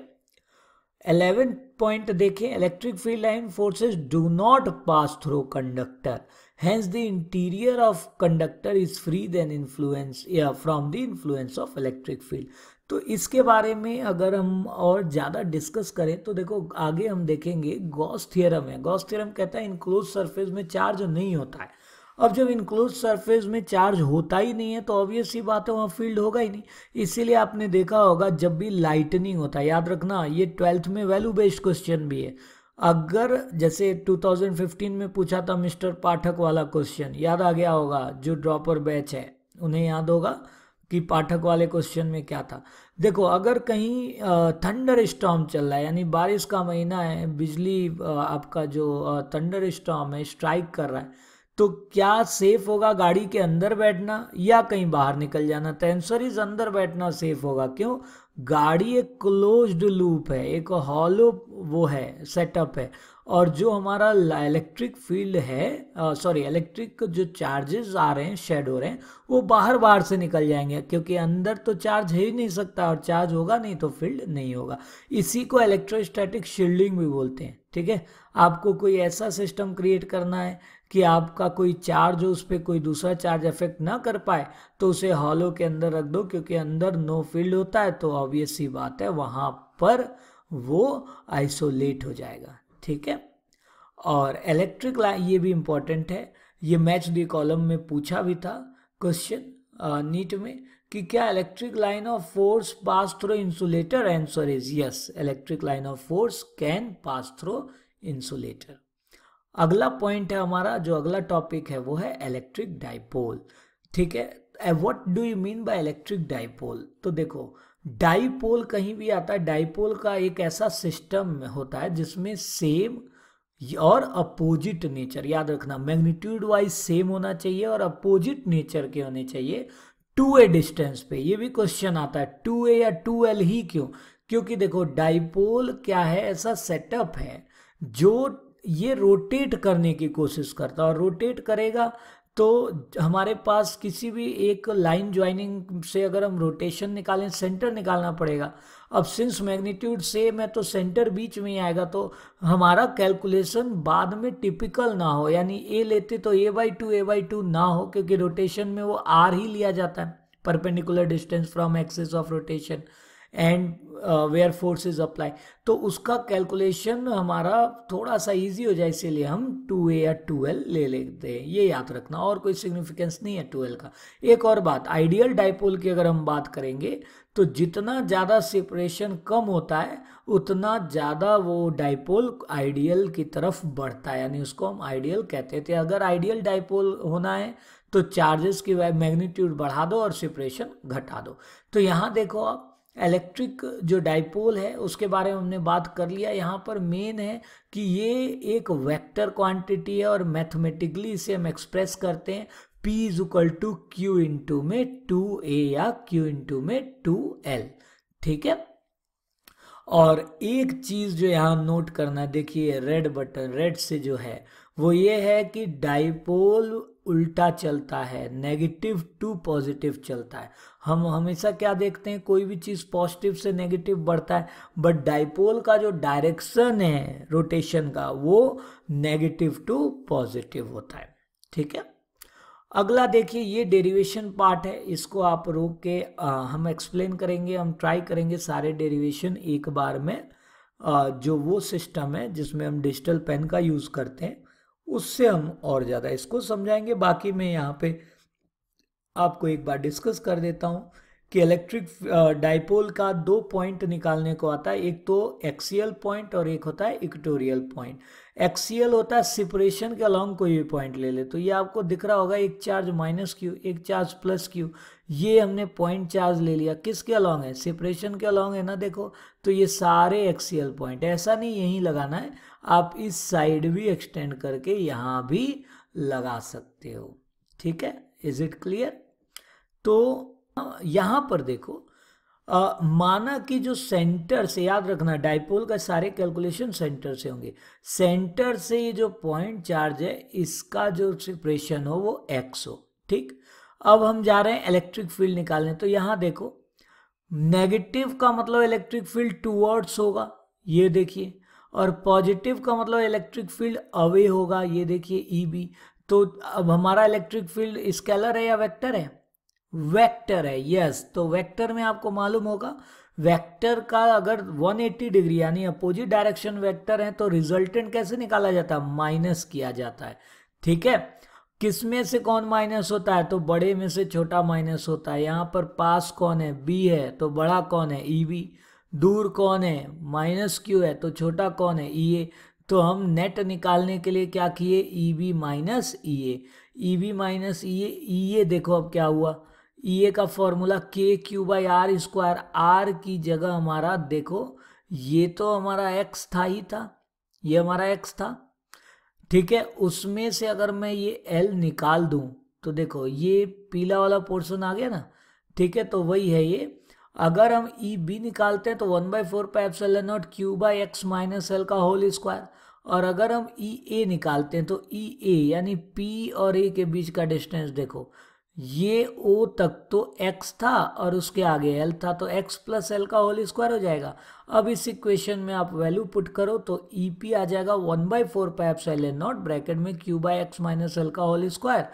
एलेवन पॉइंट देखें electric field line forces do not pass through conductor hence the interior of conductor is free then influence या from the influence of electric field तो इसके बारे में अगर हम और ज़्यादा डिस्कस करें तो देखो आगे हम देखेंगे गॉस थियरम है गॉस थियरम कहता है इनक्लोज सरफेस में चार्ज नहीं होता है अब जब इनक्लोज सरफेस में चार्ज होता ही नहीं है तो ऑब्वियस ही बात है वहाँ फील्ड होगा ही नहीं इसीलिए आपने देखा होगा जब भी लाइटनिंग होता है याद रखना ये ट्वेल्थ में वैल्यू बेस्ड क्वेश्चन भी है अगर जैसे 2015 में पूछा था मिस्टर पाठक वाला क्वेश्चन याद आ गया होगा जो ड्रॉपर बैच है उन्हें याद होगा कि पाठक वाले क्वेश्चन में क्या था देखो अगर कहीं थंडर स्टॉम चल रहा है यानी बारिश का महीना है बिजली आपका जो थंडर स्टॉम है स्ट्राइक कर रहा है तो क्या सेफ होगा गाड़ी के अंदर बैठना या कहीं बाहर निकल जाना तो आंसर इज अंदर बैठना सेफ होगा क्यों गाड़ी एक क्लोज्ड लूप है एक हॉलो वो है सेटअप है और जो हमारा इलेक्ट्रिक फील्ड है सॉरी इलेक्ट्रिक जो चार्जेस आ रहे हैं शेड हो रहे हैं वो बाहर बाहर से निकल जाएंगे क्योंकि अंदर तो चार्ज है ही नहीं सकता और चार्ज होगा नहीं तो फील्ड नहीं होगा इसी को इलेक्ट्रोस्टैटिक शील्डिंग भी बोलते हैं ठीक है आपको कोई ऐसा सिस्टम क्रिएट करना है कि आपका कोई चार्ज हो उस पर कोई दूसरा चार्ज इफेक्ट ना कर पाए तो उसे हॉलो के अंदर रख दो क्योंकि अंदर नो फील्ड होता है तो ऑब्वियस ही बात है वहाँ पर वो आइसोलेट हो जाएगा ठीक है और इलेक्ट्रिक लाइन ये भी इम्पोर्टेंट है ये मैच डी कॉलम में पूछा भी था क्वेश्चन नीट में कि क्या electric line of force pass through insulator answer is yes electric line of force can pass through insulator अगला पॉइंट है हमारा जो अगला टॉपिक है वो है इलेक्ट्रिक डाइपोल ठीक है what do you mean by electric dipole तो देखो डाईपोल कहीं भी आता है डाइपोल का एक ऐसा सिस्टम होता है जिसमें सेम और अपोजिट नेचर याद रखना मैग्नीट्यूड वाइज सेम होना चाहिए और अपोजिट नेचर के होने चाहिए टू ए डिस्टेंस पे ये भी क्वेश्चन आता है टू ए या टू एल ही क्यों क्योंकि देखो डाइपोल क्या है ऐसा सेटअप है जो ये रोटेट करने की कोशिश करता है और रोटेट करेगा तो हमारे पास किसी भी एक लाइन ज्वाइनिंग से अगर हम रोटेशन निकालें सेंटर निकालना पड़ेगा अब सिंस मैग्नीट्यूड से मैं तो सेंटर बीच में ही आएगा तो हमारा कैलकुलेशन बाद में टिपिकल ना हो यानी ए लेते तो A by two A by two ना हो क्योंकि रोटेशन में वो आर ही लिया जाता है perpendicular distance from axis of rotation and where forces apply तो उसका कैलकुलेशन हमारा थोड़ा सा इजी हो जाए इसीलिए हम टू ए या टूएल ले लेते हैं ये याद रखना और कोई सिग्निफिकेंस नहीं है टूएल्व का एक और बात आइडियल डाइपोल की अगर हम बात करेंगे तो जितना ज़्यादा सेपरेशन कम होता है उतना ज़्यादा वो डाइपोल आइडियल की तरफ बढ़ता है यानी उसको हम आइडियल कहते थे अगर आइडियल डाइपोल होना है तो चार्जेस की मैग्नीट्यूड बढ़ा दो और सेपरेशन घटा दो तो यहाँ देखो आप इलेक्ट्रिक जो डाइपोल है उसके बारे में हमने बात कर लिया यहाँ पर मेन है कि ये एक वेक्टर क्वांटिटी है और मैथमेटिकली इसे हम एक्सप्रेस करते हैं P is equal to Q into में टू ए या Q इंटू में टू एल ठीक है और एक चीज जो यहाँ नोट करना देखिए रेड बटन रेड से जो है वो ये है कि डाइपोल उल्टा चलता है नेगेटिव टू पॉजिटिव चलता है हम हमेशा क्या देखते हैं कोई भी चीज़ पॉजिटिव से नेगेटिव बढ़ता है बट डाइपोल का जो डायरेक्शन है रोटेशन का वो नेगेटिव टू पॉजिटिव होता है ठीक है अगला देखिए ये डेरिवेशन पार्ट है इसको आप रोक के आ, हम एक्सप्लेन करेंगे हम ट्राई करेंगे सारे डेरिवेशन एक बार में आ, जो वो सिस्टम है जिसमें हम डिजिटल पेन का यूज़ करते हैं उससे हम और ज़्यादा इसको समझाएंगे बाकी मैं यहाँ पे आपको एक बार डिस्कस कर देता हूँ कि इलेक्ट्रिक डाइपोल का दो पॉइंट निकालने को आता है एक तो एक्सियल पॉइंट और एक होता है इक्टोरियल पॉइंट एक्सियल होता है सिपरेशन के अलॉन्ग कोई भी पॉइंट ले ले तो ये आपको दिख रहा होगा एक चार्ज माइनस क्यू एक चार्ज प्लस क्यू ये हमने पॉइंट चार्ज ले लिया किसके अलॉन्ग है सिपरेशन के अलॉन्ग है ना देखो तो ये सारे एक्सीएल पॉइंट ऐसा नहीं यहीं लगाना है आप इस साइड भी एक्सटेंड करके यहाँ भी लगा सकते हो ठीक है इज इट क्लियर तो यहाँ पर देखो आ, माना कि जो सेंटर से याद रखना डाइपोल का सारे कैलकुलेशन सेंटर से होंगे सेंटर से ये जो पॉइंट चार्ज है इसका जो सेपरेशन हो वो एक्स हो ठीक अब हम जा रहे हैं इलेक्ट्रिक फील्ड निकालने तो यहाँ देखो नेगेटिव का मतलब इलेक्ट्रिक फील्ड टूवर्ड्स होगा ये देखिए और पॉजिटिव का मतलब इलेक्ट्रिक फील्ड अवे होगा ये देखिए ई e बी तो अब हमारा इलेक्ट्रिक फील्ड स्केलर है या वेक्टर है वेक्टर है यस तो वेक्टर में आपको मालूम होगा वेक्टर का अगर 180 डिग्री यानी अपोजिट डायरेक्शन वेक्टर है तो रिजल्टेंट कैसे निकाला जाता है माइनस किया जाता है ठीक है किसमें से कौन माइनस होता है तो बड़े में से छोटा माइनस होता है यहाँ पर पास कौन है बी है तो बड़ा कौन है ई e बी दूर कौन है माइनस क्यू है तो छोटा कौन है ई e ए तो हम नेट निकालने के लिए क्या किए E B minus E A E B minus E A E A देखो अब क्या हुआ ई e ए का formula K Q by R square R की जगह हमारा देखो ये तो हमारा एक्स था ही था ये हमारा एक्स था ठीक है उसमें से अगर मैं ये एल निकाल दूं तो देखो ये पीला वाला पोर्शन आ गया ना ठीक है तो वही है ये अगर हम ई e बी निकालते हैं तो one by four pi epsilon not Q by X minus L का होल स्क्वायर और अगर हम ई e ए निकालते हैं तो ई e ए यानी पी और ए के बीच का डिस्टेंस देखो ये ओ तक तो x था और उसके आगे एल था तो x प्लस एल का होल स्क्वायर हो जाएगा अब इस इक्वेशन में आप वैल्यू पुट करो तो ई पी आ जाएगा one by four pi epsilon not bracket में Q by X minus L का whole square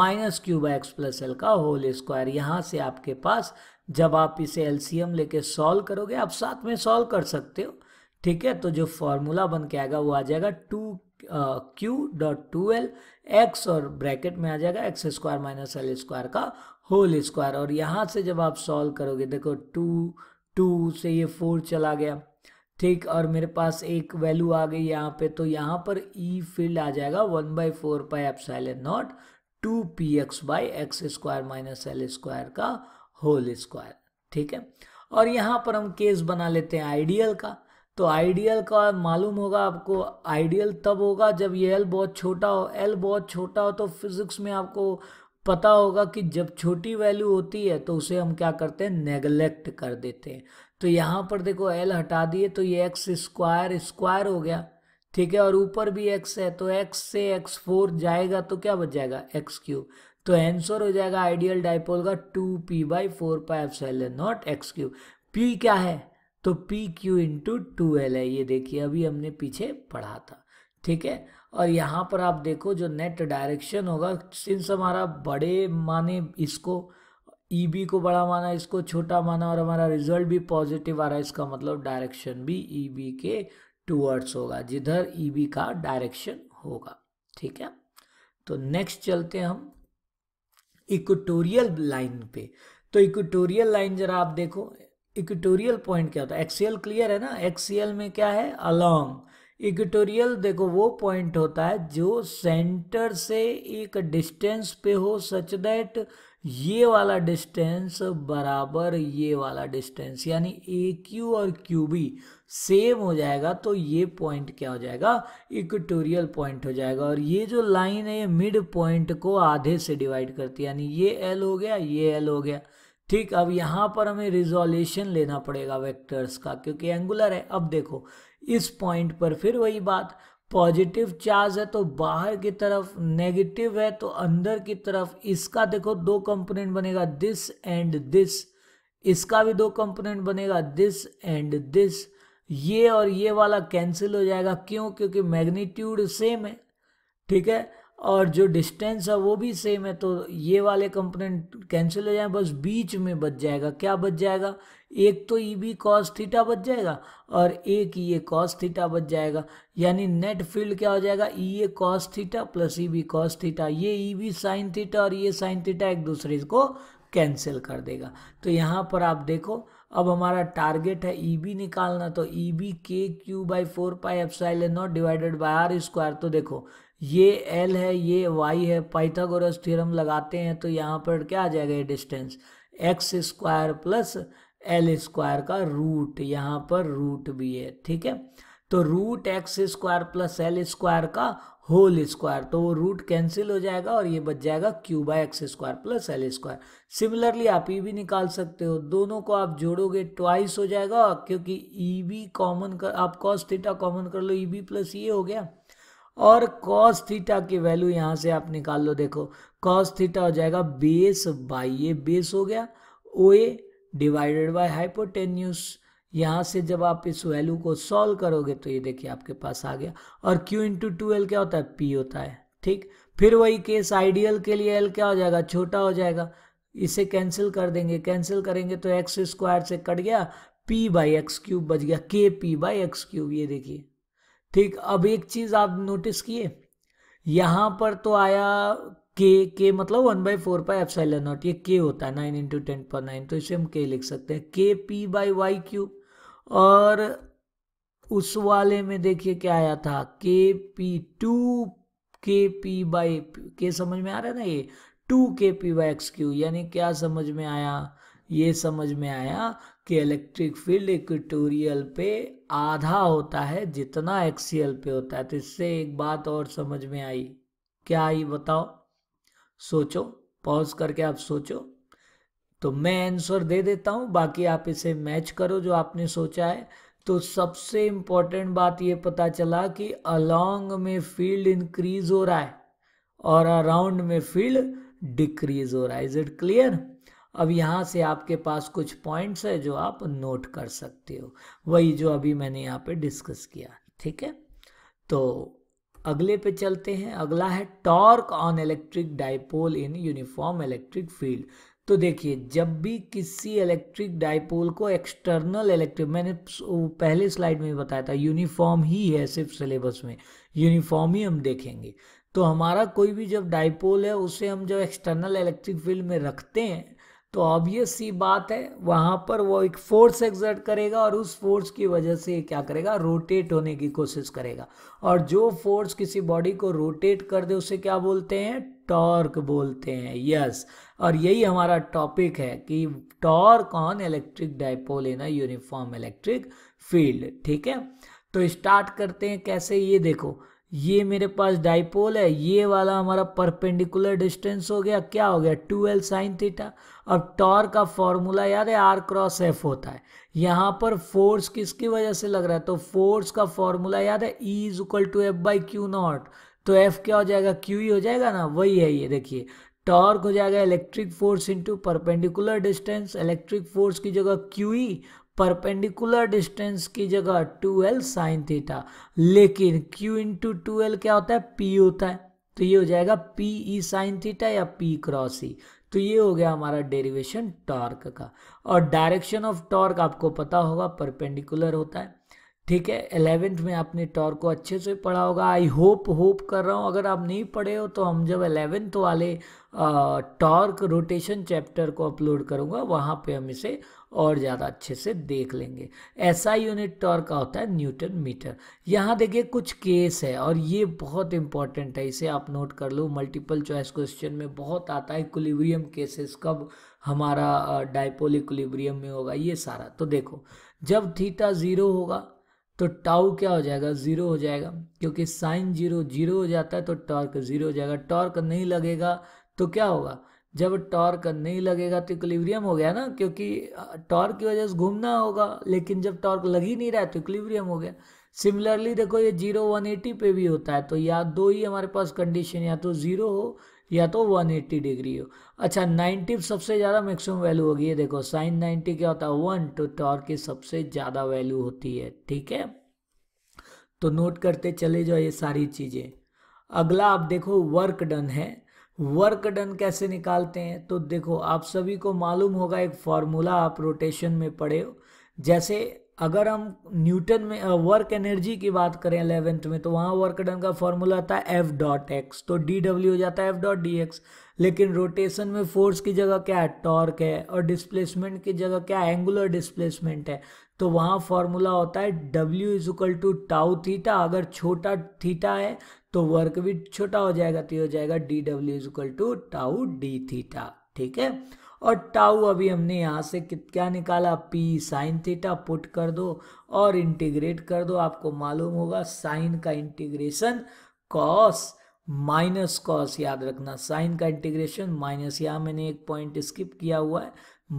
minus Q by X plus L का होल स्क्वायर यहाँ से आपके पास जब आप इसे एलसीएम लेके सॉल्व करोगे आप साथ में सॉल्व कर सकते हो ठीक है तो जो फॉर्मूला बन के आएगा वो आ जाएगा two Q dot two L X और ब्रैकेट में आ जाएगा X square minus L square का होल स्क्वायर और यहाँ से जब आप सॉल्व करोगे देखो टू टू से ये फोर चला गया ठीक और मेरे पास एक वैल्यू आ गई यहाँ पे तो यहाँ पर ई e फील्ड आ जाएगा one by four pi epsilon not two P X by X square minus L square का होल स्क्वायर ठीक है और यहाँ पर हम केस बना लेते हैं आइडियल का तो आइडियल का मालूम होगा आपको आइडियल तब होगा जब ये एल बहुत छोटा हो एल बहुत छोटा हो तो फिजिक्स में आपको पता होगा कि जब छोटी वैल्यू होती है तो उसे हम क्या करते हैं नेगलेक्ट कर देते हैं तो यहाँ पर देखो एल हटा दिए तो ये एक्स स्क्वायर स्क्वायर हो गया ठीक है और ऊपर भी एक्स है तो एक्स से एक्स फोर जाएगा तो क्या बच जाएगा एक्स क्यूब तो आंसर हो जाएगा आइडियल डाइपोल का two P by four pi epsilon not X cube P क्या है तो P Q into two L है ये देखिए अभी हमने पीछे पढ़ा था ठीक है और यहाँ पर आप देखो जो नेट डायरेक्शन होगा सिंस हमारा बड़े माने इसको ई e बी को बड़ा माना इसको छोटा माना और हमारा रिजल्ट भी पॉजिटिव आ रहा है इसका मतलब डायरेक्शन भी ई e बी के टूवर्ड्स होगा जिधर ई e बी का डायरेक्शन होगा ठीक है तो नेक्स्ट चलते हैं हम इक्वेटोरियल लाइन पे तो इक्वेटोरियल लाइन जरा आप देखो इक्वेटोरियल पॉइंट क्या होता है एक्सीएल क्लियर है ना एक्सीएल में क्या है अलोंग इक्वेटोरियल देखो वो पॉइंट होता है जो सेंटर से एक डिस्टेंस पे हो सच दैट ये वाला डिस्टेंस बराबर ये वाला डिस्टेंस यानी ए क्यू और क्यू बी सेम हो जाएगा तो ये पॉइंट क्या हो जाएगा इक्वेटोरियल पॉइंट हो जाएगा और ये जो लाइन है ये मिड पॉइंट को आधे से डिवाइड करती है यानी ये एल हो गया ये एल हो गया ठीक अब यहाँ पर हमें रिजोल्यूशन लेना पड़ेगा वेक्टर्स का क्योंकि एंगुलर है अब देखो इस पॉइंट पर फिर वही बात पॉजिटिव चार्ज है तो बाहर की तरफ नेगेटिव है तो अंदर की तरफ इसका देखो दो कंपोनेंट बनेगा दिस एंड दिस इसका भी दो कंपोनेंट बनेगा दिस एंड दिस ये और ये वाला कैंसिल हो जाएगा क्यों क्योंकि मैग्नीट्यूड सेम है ठीक है और जो डिस्टेंस है वो भी सेम है तो ये वाले कंपोनेंट कैंसिल हो जाए बस बीच में बच जाएगा क्या बच जाएगा एक तो ई बी कॉस थीटा बच जाएगा और एक ई ए कॉस थीटा बच जाएगा यानी नेट फील्ड क्या हो जाएगा E A cos theta plus E B cos theta ये ई बी साइन थीटा और ये साइन थीटा एक दूसरे को कैंसिल कर देगा तो यहाँ पर आप देखो अब हमारा टारगेट है ई e बी निकालना तो E B K Q by four pi epsilon not divided by R square तो देखो ये एल है ये वाई है पाइथागोरस थ्योरम लगाते हैं तो यहाँ पर क्या आ जाएगा ये distance X square plus L square का रूट यहाँ पर रूट भी है ठीक है तो root X square plus L square का होल स्क्वायर तो वो रूट कैंसिल हो जाएगा और ये बच जाएगा Q by X square plus L square similarly आप ई e भी निकाल सकते हो दोनों को आप जोड़ोगे ट्वाइस हो जाएगा क्योंकि ई बी कॉमन कर आप कॉस थीटा कॉमन कर लो ई बी प्लस ये हो गया और कॉस थीटा की वैल्यू यहाँ से आप निकाल लो देखो कॉस थीटा हो जाएगा बेस बाई ये बेस हो गया O A divided by hypotenuse यहाँ से जब आप इस वैल्यू को सॉल्व करोगे तो ये देखिए आपके पास आ गया और क्यू इंटू टूएल्व क्या होता है पी होता है ठीक फिर वही केस आइडियल के लिए एल क्या हो जाएगा छोटा हो जाएगा इसे कैंसिल कर देंगे कैंसिल करेंगे तो एक्स स्क्वायर से कट गया पी बाई एक्स क्यूब बच गया के पी बाई एक्स क्यूब ये देखिए ठीक अब एक चीज़ आप नोटिस किए यहाँ पर तो आया के के मतलब one by four pi F not ये के होता है नाइन इंटू टेन पर नाइन तो इसे हम के लिख सकते हैं के पी बाई वाई क्यूब और उस वाले में देखिए क्या आया था K P two K P by K समझ में आ रहा है ना ये to K P by x Q यानी क्या समझ में आया ये समझ में आया कि इलेक्ट्रिक फील्ड इक्वेटोरियल पे आधा होता है जितना एक्सीएल पे होता है तो इससे एक बात और समझ में आई क्या आई बताओ सोचो पॉज करके आप सोचो तो मैं आंसर दे देता हूँ बाकी आप इसे मैच करो जो आपने सोचा है तो सबसे इम्पोर्टेंट बात ये पता चला कि अलोंग में फील्ड इंक्रीज हो रहा है और अराउंड में फील्ड डिक्रीज हो रहा है इज इट क्लियर अब यहाँ से आपके पास कुछ पॉइंट्स है जो आप नोट कर सकते हो वही जो अभी मैंने यहाँ पे डिस्कस किया ठीक है तो अगले पे चलते हैं अगला है torque on electric dipole in uniform electric field तो देखिए जब भी किसी इलेक्ट्रिक डाइपोल को एक्सटर्नल इलेक्ट्रिक मैंने पहले स्लाइड में बताया था यूनिफॉर्म ही है सिर्फ सिलेबस में यूनिफॉर्म ही हम देखेंगे तो हमारा कोई भी जब डाइपोल है उसे हम जब एक्सटर्नल इलेक्ट्रिक फील्ड में रखते हैं तो ऑब्वियस सी बात है वहाँ पर वो एक फोर्स एग्जर्ट करेगा और उस फोर्स की वजह से क्या करेगा रोटेट होने की कोशिश करेगा और जो फोर्स किसी बॉडी को रोटेट कर दे उसे क्या बोलते हैं टॉर्क बोलते हैं यस yes. और यही हमारा टॉपिक है कि torque on electric dipole in uniform electric field ठीक है तो स्टार्ट करते हैं कैसे ये देखो ये मेरे पास डाइपोल है ये वाला हमारा परपेंडिकुलर डिस्टेंस हो गया क्या हो गया टू एल साइन थीटा अब टॉर का फॉर्मूला याद है आर क्रॉस एफ होता है यहाँ पर फोर्स किसकी वजह से लग रहा है तो फोर्स का फॉर्मूला याद है E is equal to F by Q naught तो एफ क्या हो जाएगा क्यू ही हो जाएगा ना वही है ये देखिए टॉर्क हो जाएगा electric force into perpendicular distance electric force की जगह क्यू ई परपेंडिकुलर डिस्टेंस की जगह टू एल साइन थीटा लेकिन क्यू इंटू टू एल क्या होता है पी होता है तो ये हो जाएगा पी ई साइन थीटा या पी क्रॉस ई तो ये हो गया हमारा डेरिवेशन टॉर्क का और डायरेक्शन ऑफ टॉर्क आपको पता होगा परपेंडिकुलर होता है ठीक है एलेवेंथ में आपने टॉर को अच्छे से पढ़ा होगा आई होप होप कर रहा हूँ अगर आप नहीं पढ़े हो तो हम जब एलेवेंथ वाले टॉर्क रोटेशन चैप्टर को अपलोड करूँगा वहाँ पे हम इसे और ज़्यादा अच्छे से देख लेंगे ऐसा यूनिट टॉर्क का होता है न्यूटन मीटर यहाँ देखिए कुछ केस है और ये बहुत इंपॉर्टेंट है इसे आप नोट कर लो मल्टीपल चॉइस क्वेश्चन में बहुत आता है इक्विलिब्रियम केसेस कब हमारा डाइपोल इक्विलिब्रियम में होगा ये सारा तो देखो जब थीटा ज़ीरो होगा तो टाउ क्या हो जाएगा ज़ीरो हो जाएगा क्योंकि साइन जीरो जीरो हो जाता है तो टॉर्क ज़ीरो हो जाएगा टॉर्क नहीं लगेगा तो क्या होगा जब टॉर्क नहीं लगेगा तो इक्लिब्रियम हो गया ना क्योंकि टॉर्क की वजह से घूमना होगा लेकिन जब टॉर्क लग ही नहीं रहा है तो इक्लिब्रियम हो गया सिमिलरली देखो ये जीरो वन एटी पे भी होता है तो या दो ही हमारे पास कंडीशन या तो ज़ीरो हो या तो 180 डिग्री हो अच्छा 90 सबसे ज़्यादा मैक्सिमम वैल्यू होगी ये देखो साइन 90 क्या होता है वन तो टॉर्क की सबसे ज़्यादा वैल्यू होती है ठीक है तो नोट करते चले जाओ ये सारी चीज़ें अगला आप देखो वर्क डन है वर्क डन कैसे निकालते हैं तो देखो आप सभी को मालूम होगा एक फॉर्मूला आप रोटेशन में पढ़े हो जैसे अगर हम न्यूटन में वर्क एनर्जी की बात करें अलेवेंथ में तो वहाँ वर्क डन का फॉर्मूला आता है एफ डॉट एक्स तो डी डब्ल्यू हो जाता है एफ डॉट डी एक्स लेकिन रोटेशन में फोर्स की जगह क्या है टॉर्क है और डिस्प्लेसमेंट की जगह क्या है एंगुलर डिस्प्लेसमेंट है तो वहाँ फॉर्मूला होता है W is equal to tau theta अगर छोटा थीटा है तो वर्क भी छोटा हो जाएगा तो हो जाएगा d W is equal to tau d theta ठीक है और टाउ अभी हमने यहाँ से क्या निकाला पी साइन थीटा पुट कर दो और इंटीग्रेट कर दो आपको मालूम होगा साइन का इंटीग्रेशन कॉस माइनस कॉस याद रखना साइन का इंटीग्रेशन माइनस यहाँ मैंने एक पॉइंट स्किप किया हुआ है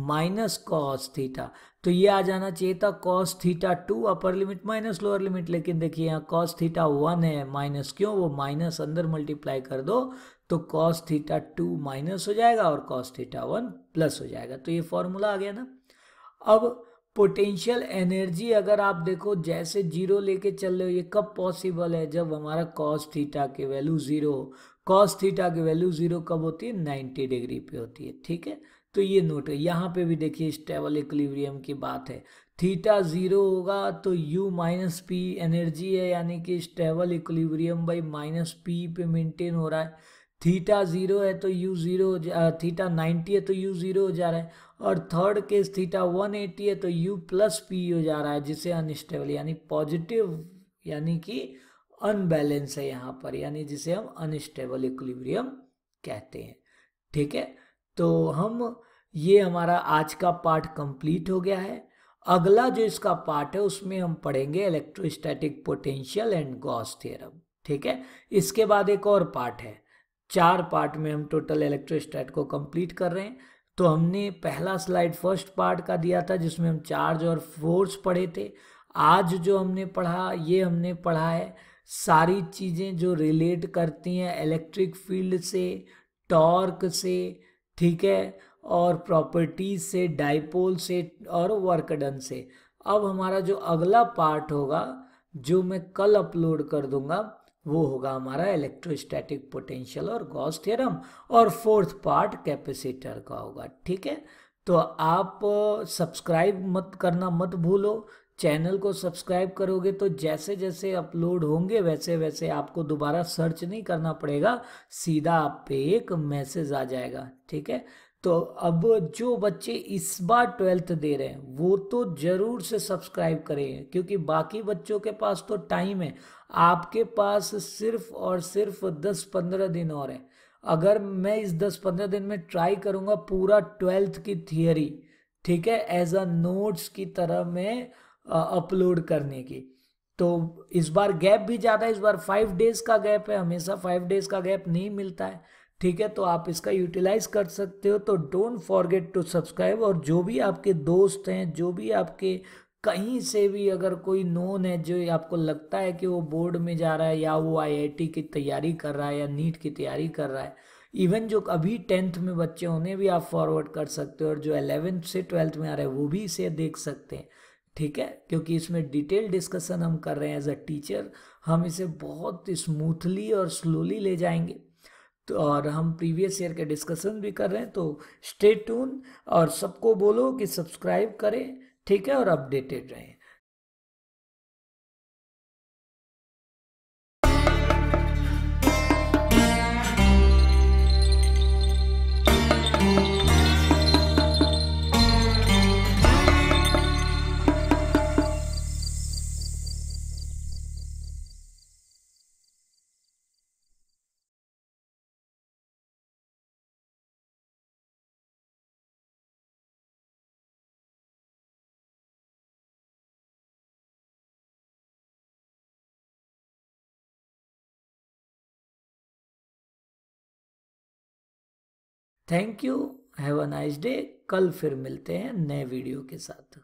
माइनस कॉस थीटा तो ये आ जाना चाहिए था cos theta to upper limit minus lower limit लेकिन देखिए यहाँ कॉस थीटा वन है माइनस क्यों वो माइनस अंदर मल्टीप्लाई कर दो तो कॉस थीटा टू माइनस हो जाएगा और कॉस थीटा वन प्लस हो जाएगा तो ये फॉर्मूला आ गया ना अब पोटेंशियल एनर्जी अगर आप देखो जैसे जीरो लेके चल रहे हो ये कब पॉसिबल है जब हमारा कॉस थीटा के वैल्यू ज़ीरो हो कॉस थीटा के वैल्यू ज़ीरो कब होती है नाइन्टी डिग्री पे होती है ठीक है तो ये नोट है यहाँ पे भी देखिए स्टेबल इक्लिवरियम की बात है थीटा ज़ीरो होगा तो यू माइनस पी एनर्जी है यानी कि stable equilibrium by minus p पे मेंटेन हो रहा है थीटा ज़ीरो है तो यू ज़ीरो थीटा नाइन्टी है तो यू ज़ीरो हो जा रहा है और third case theta one eighty है तो यू प्लस पी हो जा रहा है जिसे अनस्टेबल यानी पॉजिटिव यानी कि अनबैलेंस है यहाँ पर यानी जिसे हम अनस्टेबल इक्विलिब्रियम कहते हैं ठीक है तो हम ये हमारा आज का पार्ट कंप्लीट हो गया है अगला जो इसका पार्ट है उसमें हम पढ़ेंगे electrostatic potential and Gauss theorem ठीक है इसके बाद एक और पार्ट है चार पार्ट में हम टोटल इलेक्ट्रोस्टैट को कंप्लीट कर रहे हैं तो हमने पहला स्लाइड फर्स्ट पार्ट का दिया था जिसमें हम चार्ज और फोर्स पढ़े थे आज जो हमने पढ़ा ये हमने पढ़ा है सारी चीज़ें जो रिलेट करती हैं इलेक्ट्रिक फील्ड से टॉर्क से ठीक है और प्रॉपर्टीज से डाइपोल से और वर्कडन से अब हमारा जो अगला पार्ट होगा जो मैं कल अपलोड कर दूंगा वो होगा हमारा इलेक्ट्रोस्टैटिक पोटेंशियल और गॉस थ्योरम और फोर्थ पार्ट कैपेसिटर का होगा ठीक है तो आप सब्सक्राइब मत करना मत भूलो चैनल को सब्सक्राइब करोगे तो जैसे जैसे अपलोड होंगे वैसे वैसे आपको दोबारा सर्च नहीं करना पड़ेगा सीधा आप पे एक मैसेज आ जाएगा ठीक है तो अब जो बच्चे इस बार ट्वेल्थ दे रहे हैं वो तो ज़रूर से सब्सक्राइब करें क्योंकि बाकी बच्चों के पास तो टाइम है आपके पास सिर्फ और सिर्फ दस पंद्रह दिन और हैं अगर मैं इस दस पंद्रह दिन में ट्राई करूँगा पूरा ट्वेल्थ की थियोरी ठीक है एज अ नोट्स की तरह मैं अपलोड करने की तो इस बार गैप भी ज़्यादा है इस बार फाइव डेज़ का गैप है हमेशा फाइव डेज़ का गैप नहीं मिलता है ठीक है तो आप इसका यूटिलाइज कर सकते हो तो डोंट फॉरगेट टू सब्सक्राइब और जो भी आपके दोस्त हैं जो भी आपके कहीं से भी अगर कोई नोन है जो आपको लगता है कि वो बोर्ड में जा रहा है या वो आईआईटी की तैयारी कर रहा है या नीट की तैयारी कर रहा है इवन जो अभी टेंथ में बच्चे उन्हें भी आप फॉरवर्ड कर सकते हो और जो एलेवेंथ से ट्वेल्थ में आ रहे हैं वो भी इसे देख सकते हैं ठीक है क्योंकि इसमें डिटेल डिस्कशन हम कर रहे हैं एज अ टीचर हम इसे बहुत स्मूथली और स्लोली ले जाएंगे तो और हम प्रीवियस ईयर के डिस्कशन भी कर रहे हैं तो स्टे ट्यून और सबको बोलो कि सब्सक्राइब करें ठीक है और अपडेटेड रहें thank you have a nice day कल फिर मिलते हैं नए वीडियो के साथ